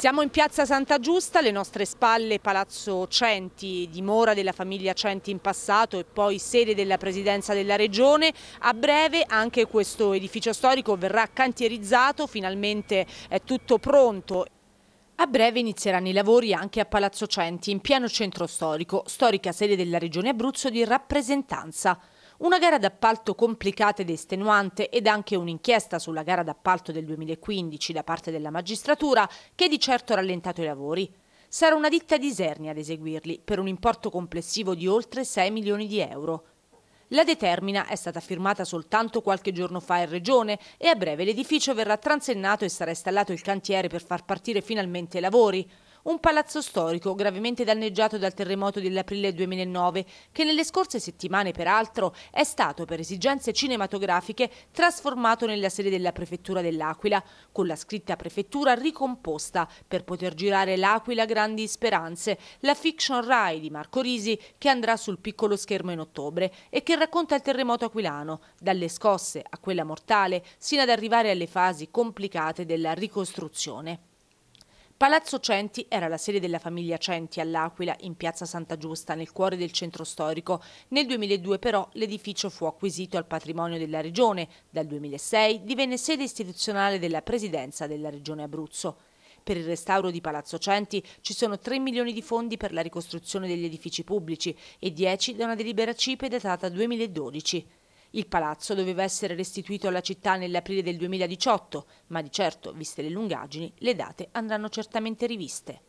Siamo in piazza Santa Giusta, alle nostre spalle Palazzo Centi, dimora della famiglia Centi in passato e poi sede della presidenza della regione. A breve anche questo edificio storico verrà cantierizzato, finalmente è tutto pronto. A breve inizieranno i lavori anche a Palazzo Centi, in pieno centro storico, storica sede della regione Abruzzo di rappresentanza. Una gara d'appalto complicata ed estenuante ed anche un'inchiesta sulla gara d'appalto del 2015 da parte della magistratura che di certo ha rallentato i lavori. Sarà una ditta di Isernia ad eseguirli per un importo complessivo di oltre 6 milioni di euro. La determina è stata firmata soltanto qualche giorno fa in regione e a breve l'edificio verrà transennato e sarà installato il cantiere per far partire finalmente i lavori. Un palazzo storico gravemente danneggiato dal terremoto dell'aprile 2009 che nelle scorse settimane peraltro è stato per esigenze cinematografiche trasformato nella sede della prefettura dell'Aquila con la scritta prefettura ricomposta per poter girare l'Aquila Grandi Speranze, la fiction Rai di Marco Risi che andrà sul piccolo schermo in ottobre e che racconta il terremoto aquilano dalle scosse a quella mortale sino ad arrivare alle fasi complicate della ricostruzione. Palazzo Centi era la sede della famiglia Centi all'Aquila, in piazza Santa Giusta, nel cuore del centro storico. Nel 2002 però l'edificio fu acquisito al patrimonio della regione. Dal 2006 divenne sede istituzionale della presidenza della regione Abruzzo. Per il restauro di Palazzo Centi ci sono 3 milioni di fondi per la ricostruzione degli edifici pubblici e 10 da una delibera CIPE datata 2012. Il palazzo doveva essere restituito alla città nell'aprile del 2018, ma di certo, viste le lungaggini, le date andranno certamente riviste.